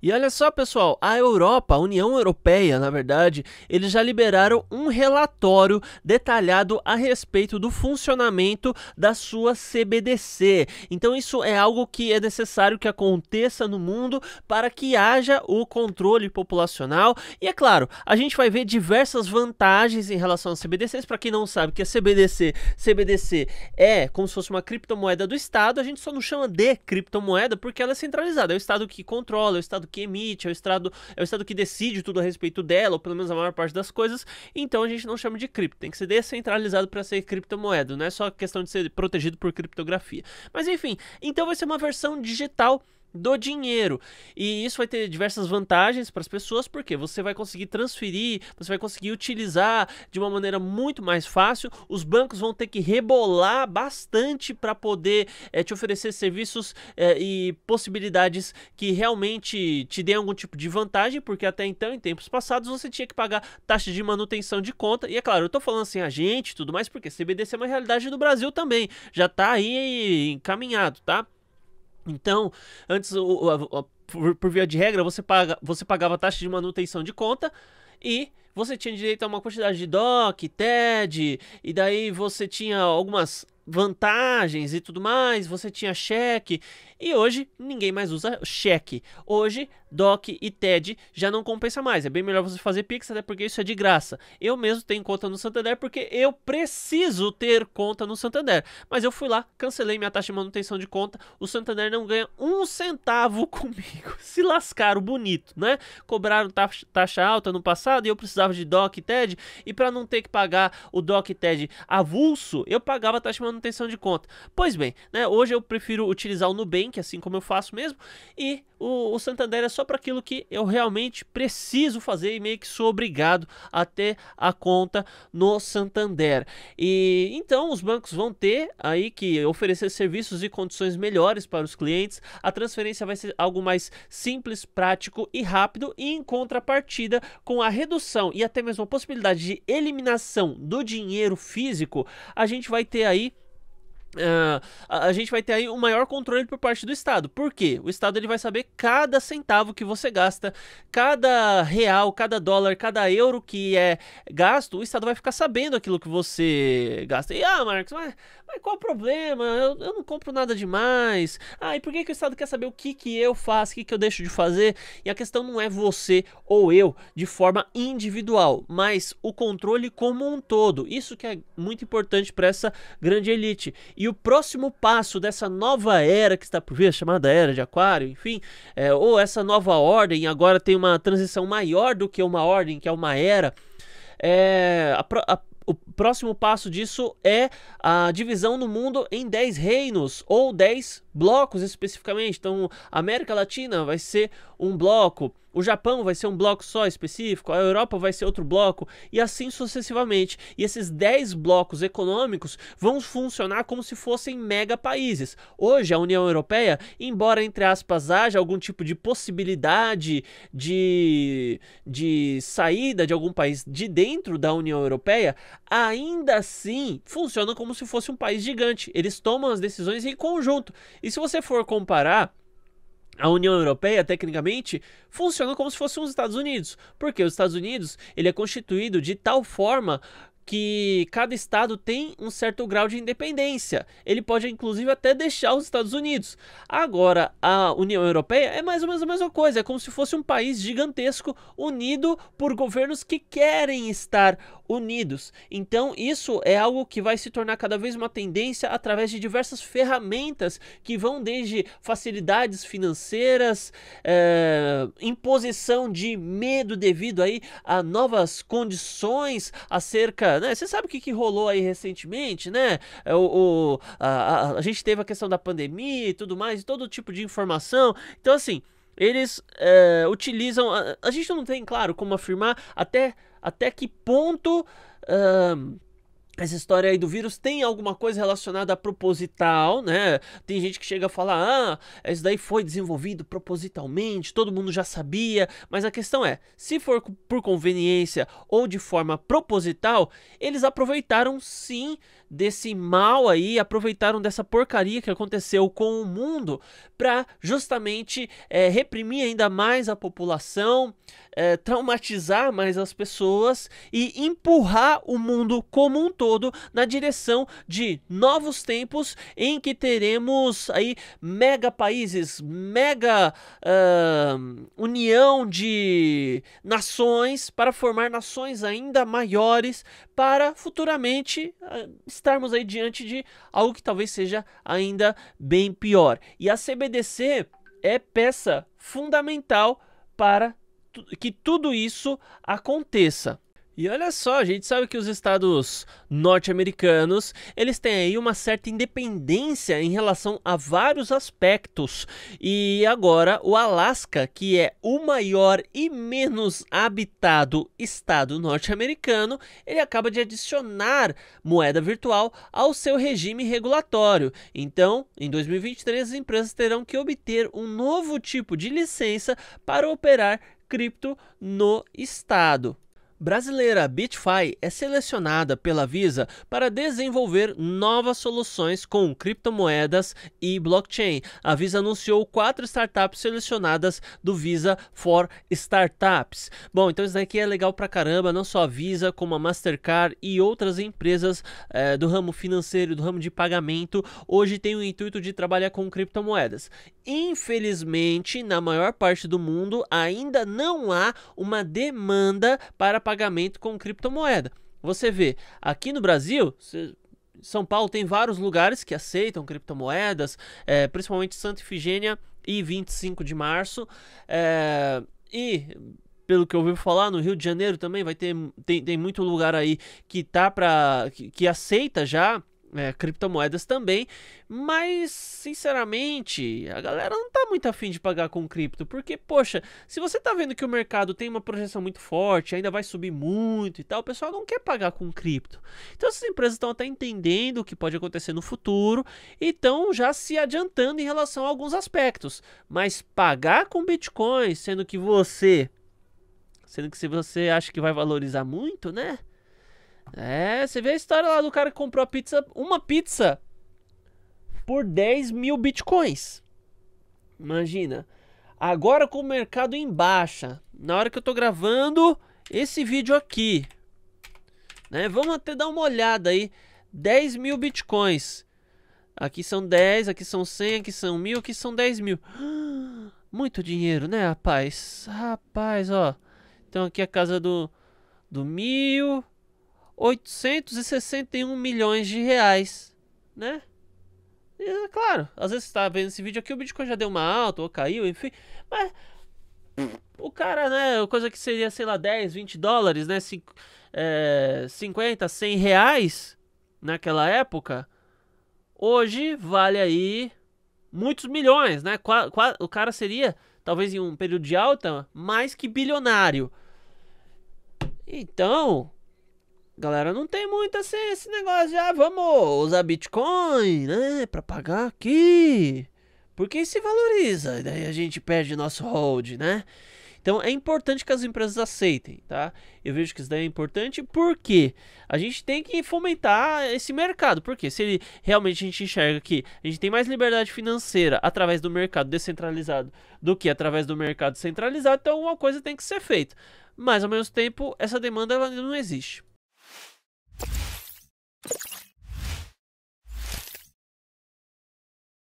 E olha só, pessoal, a Europa, a União Europeia, na verdade, eles já liberaram um relatório detalhado a respeito do funcionamento da sua CBDC. Então isso é algo que é necessário que aconteça no mundo para que haja o controle populacional. E é claro, a gente vai ver diversas vantagens em relação às CBDCs. Para quem não sabe que a é CBDC, CBDC é como se fosse uma criptomoeda do Estado, a gente só não chama de criptomoeda porque ela é centralizada. É o Estado que controla, é o Estado que emite, é o Estado, é o estado que decide tudo a respeito dela, ou pelo menos a maior parte das coisas. Então a gente não chama de cripto. Tem que ser descentralizado para ser criptomoeda. Não é só questão de ser protegido por criptografia. Mas enfim, então vai ser uma versão digital do dinheiro. E isso vai ter diversas vantagens para as pessoas, porque você vai conseguir transferir, você vai conseguir utilizar de uma maneira muito mais fácil. Os bancos vão ter que rebolar bastante para poder é, te oferecer serviços é, e possibilidades que realmente te deem algum tipo de vantagem, porque até então, em tempos passados, você tinha que pagar taxa de manutenção de conta. E é claro, eu estou falando assim, a gente tudo mais, porque CBDC é uma realidade do Brasil também. Já está aí encaminhado, tá? Então, antes, o, por, por, via de regra, você, paga, você pagava taxa de manutenção de conta e você tinha direito a uma quantidade de DOC, TED, e daí você tinha algumas vantagens e tudo mais, você tinha cheque. E hoje ninguém mais usa cheque. Hoje, DOC e TED já não compensa mais. É bem melhor você fazer Pix, até porque isso é de graça. Eu mesmo tenho conta no Santander porque eu preciso ter conta no Santander. Mas eu fui lá, cancelei minha taxa de manutenção de conta. O Santander não ganha um centavo comigo. Se lascaram bonito, né? Cobraram taxa, taxa alta no passado e eu precisava de DOC e TED. E para não ter que pagar o DOC e TED avulso, eu pagava a taxa de manutenção manutenção de conta. Pois bem, né, hoje eu prefiro utilizar o Nubank, assim como eu faço mesmo, e o, o Santander é só para aquilo que eu realmente preciso fazer e meio que sou obrigado a ter a conta no Santander. E então os bancos vão ter aí que oferecer serviços e condições melhores para os clientes. A transferência vai ser algo mais simples, prático e rápido, e em contrapartida, com a redução e até mesmo a possibilidade de eliminação do dinheiro físico, a gente vai ter aí Uh, a, gente vai ter aí o um maior controle por parte do Estado. Por quê? O Estado ele vai saber cada centavo que você gasta, cada real, cada dólar, cada euro que é gasto, o Estado vai ficar sabendo aquilo que você gasta. E ah, Marcos, mas, mas qual o problema? Eu, eu, não compro nada demais. Ah, e por que, que o Estado quer saber o que, que eu faço, o que, que eu deixo de fazer? E a questão não é você ou eu de forma individual, mas o controle como um todo. Isso que é muito importante para essa grande elite. E e o próximo passo dessa nova era que está por vir, chamada Era de Aquário, enfim, é, ou essa nova ordem, agora tem uma transição maior do que uma ordem, que é uma era, é, a, a, o próximo passo disso é a divisão do mundo em 10 reinos ou 10 blocos especificamente. Então, a América Latina vai ser um bloco, o Japão vai ser um bloco só específico, a Europa vai ser outro bloco, e assim sucessivamente. E esses 10 blocos econômicos vão funcionar como se fossem mega países. Hoje, a União Europeia, embora entre aspas haja algum tipo de possibilidade de, de saída de algum país de dentro da União Europeia, ainda assim funciona como se fosse um país gigante. Eles tomam as decisões em conjunto. E se você for comparar a União Europeia, tecnicamente, funciona como se fosse os Estados Unidos, porque os Estados Unidos ele é constituído de tal forma que cada estado tem um certo grau de independência. Ele pode, inclusive, até deixar os Estados Unidos. Agora, a União Europeia é mais ou menos a mesma coisa. É como se fosse um país gigantesco unido por governos que querem estar unidos. Então, isso é algo que vai se tornar cada vez uma tendência através de diversas ferramentas que vão desde facilidades financeiras, é, imposição de medo devido aí a novas condições acerca né? Você sabe o que, que rolou aí recentemente, né? É, o, o a, a, a gente teve a questão da pandemia e tudo mais, todo tipo de informação. Então, assim eles é, utilizam. A, a, gente não tem claro como afirmar até, até que ponto. Uh essa história aí do vírus tem alguma coisa relacionada a proposital, né? Tem gente que chega a falar, ah, isso daí foi desenvolvido propositalmente, todo mundo já sabia, mas a questão é, se for por conveniência ou de forma proposital, eles aproveitaram sim desse mal aí, aproveitaram dessa porcaria que aconteceu com o mundo para justamente é, reprimir ainda mais a população, é, traumatizar mais as pessoas e empurrar o mundo como um todo na direção de novos tempos em que teremos aí mega países, mega uh, união de nações para formar nações ainda maiores para futuramente ah, estarmos aí diante de algo que talvez seja ainda bem pior. E a CBDC é peça fundamental para que tudo isso aconteça. E olha só, a gente sabe que os estados norte-americanos, eles têm aí uma certa independência em relação a vários aspectos. E agora o Alasca, que é o maior e menos habitado estado norte-americano, ele acaba de adicionar moeda virtual ao seu regime regulatório. Então, em 2023, as empresas terão que obter um novo tipo de licença para operar cripto no estado brasileira BitFi é selecionada pela Visa para desenvolver novas soluções com criptomoedas e blockchain. A Visa anunciou quatro startups selecionadas do Visa for Startups. Bom, então isso daqui é legal pra caramba, não só a Visa, como a Mastercard e outras empresas é, do ramo financeiro, do ramo de pagamento, hoje tem o intuito de trabalhar com criptomoedas. Infelizmente, na maior parte do mundo ainda não há uma demanda para pagamento com criptomoeda. Você vê, aqui no Brasil, São Paulo tem vários lugares que aceitam criptomoedas, é, principalmente Santa Ifigênia e 25 de março. É, e pelo que eu ouvi falar, no Rio de Janeiro também vai ter tem, tem muito lugar aí que tá para que, que aceita já é, criptomoedas também, mas sinceramente a galera não tá muito afim de pagar com cripto, porque poxa, se você tá vendo que o mercado tem uma projeção muito forte, ainda vai subir muito e tal, o pessoal não quer pagar com cripto. Então essas empresas estão até entendendo o que pode acontecer no futuro e estão já se adiantando em relação a alguns aspectos, mas pagar com bitcoin, sendo que você, sendo que se você acha que vai valorizar muito, né? É, você vê a história lá do cara que comprou a pizza, uma pizza por 10 mil bitcoins. Imagina. Agora com o mercado em baixa, na hora que eu tô gravando esse vídeo aqui, né? Vamos até dar uma olhada aí. 10 mil bitcoins. Aqui são 10, aqui são 100, aqui são 1.000, aqui são 10 mil. Muito dinheiro, né, rapaz? Rapaz, ó. Então aqui é a casa do, do mil. 861 milhões de reais, né? E, é claro, às vezes você tá vendo esse vídeo aqui, o Bitcoin já deu uma alta ou caiu, enfim, mas o cara, né, coisa que seria, sei lá, 10, 20 dólares, né, 5, é, 50, 100 reais naquela época, hoje vale aí muitos milhões, né, qua, qua, o cara seria, talvez em um período de alta, mais que bilionário. Então, galera não tem muito assim, esse negócio já ah, vamos usar Bitcoin, né, para pagar aqui. Porque se valoriza, e daí a gente perde nosso hold, né? Então é importante que as empresas aceitem, tá? Eu vejo que isso daí é importante porque a gente tem que fomentar esse mercado. Porque se ele, realmente a gente enxerga que a gente tem mais liberdade financeira através do mercado descentralizado do que através do mercado centralizado, então uma coisa tem que ser feita. Mas ao mesmo tempo, essa demanda não existe. you